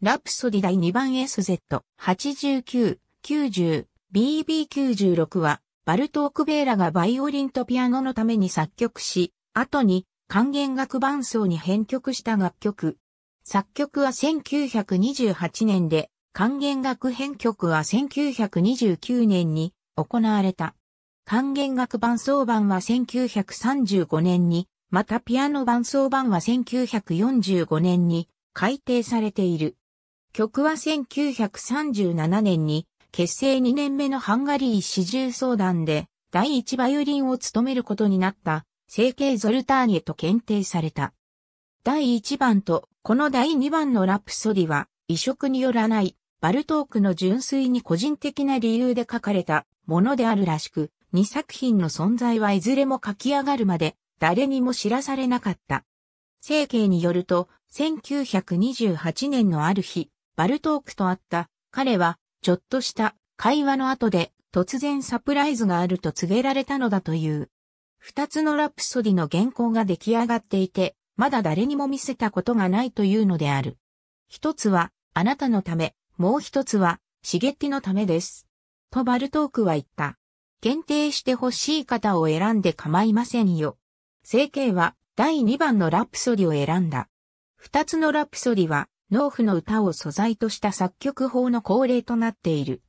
ラプソディ第2番 SZ89、90、BB96 は、バルトーク・ベーラがバイオリンとピアノのために作曲し、後に管弦楽伴奏に編曲した楽曲。作曲は1928年で、管弦楽編曲は1929年に行われた。管弦楽伴奏版は1935年に、またピアノ伴奏版は1945年に改定されている。曲は1937年に結成2年目のハンガリー始終相談で第一バイオリンを務めることになった成形ゾルターニェと検定された。第1番とこの第2番のラプソディは移植によらないバルトークの純粋に個人的な理由で書かれたものであるらしく、2作品の存在はいずれも書き上がるまで誰にも知らされなかった。成形によると、1928年のある日、バルトークと会った。彼は、ちょっとした会話の後で、突然サプライズがあると告げられたのだという。二つのラプソディの原稿が出来上がっていて、まだ誰にも見せたことがないというのである。一つは、あなたのため、もう一つは、シゲッティのためです。とバルトークは言った。限定して欲しい方を選んで構いませんよ。整形は第2番のラプソディを選んだ。2つのラプソディは農夫の歌を素材とした作曲法の恒例となっている。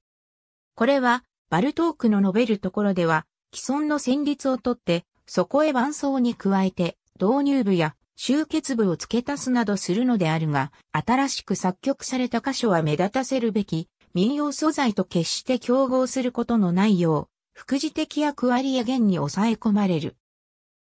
これは、バルトークの述べるところでは、既存の旋律をとって、そこへ伴奏に加えて、導入部や集結部を付け足すなどするのであるが、新しく作曲された箇所は目立たせるべき、民謡素材と決して競合することのないよう、副次的役割や弦に抑え込まれる。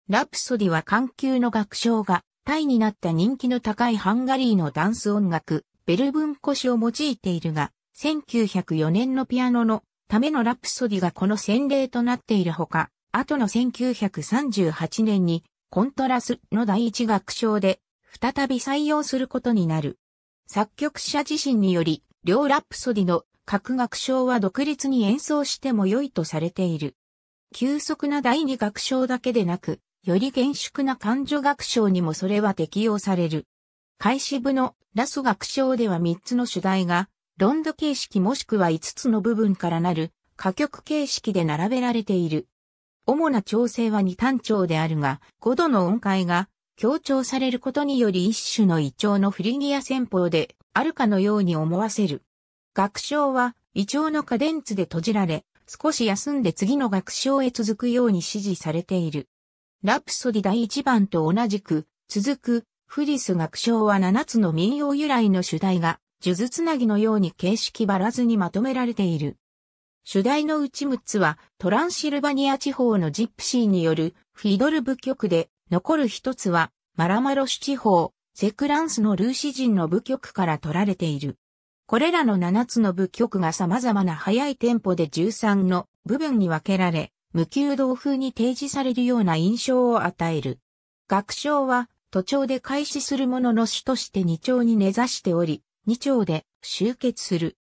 ラプソディは環球の楽章がタイになった人気の高いハンガリーのダンス音楽、ベルブンコシを用いているが、1904年のピアノのためのラプソディがこの洗礼となっているほか、後の1938年にコントラスの第一楽章で再び採用することになる。作曲者自身により、両ラプソディの各楽章は独立に演奏しても良いとされている。急速な第二楽章だけでなく、より厳粛な漢女学章にもそれは適用される。開始部のラス学章では3つの主題が、ロンド形式もしくは5つの部分からなる歌曲形式で並べられている。主な調整は2単調であるが、5度の音階が強調されることにより一種の胃腸のフリギア戦法であるかのように思わせる。学章は胃腸のデ電図で閉じられ、少し休んで次の学章へ続くように指示されている。ラプソディ第1番と同じく、続く、フリス楽章は7つの民謡由来の主題が、数珠つなぎのように形式ばらずにまとめられている。主題のうち6つは、トランシルバニア地方のジップシーによるフィドル部曲で、残る1つは、マラマロシ地方、セクランスのルーシ人の部曲から取られている。これらの7つの部曲が様々な速いテンポで13の部分に分けられ、無給道風に提示されるような印象を与える。学章は、都庁で開始するものの主として2丁に根ざしており、2丁で集結する。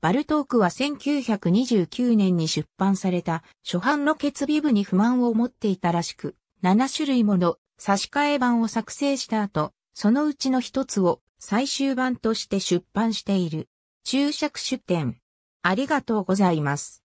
バルトークは1929年に出版された初版の決備部に不満を持っていたらしく、7種類もの差し替え版を作成した後、そのうちの一つを最終版として出版している。注釈出典。ありがとうございます。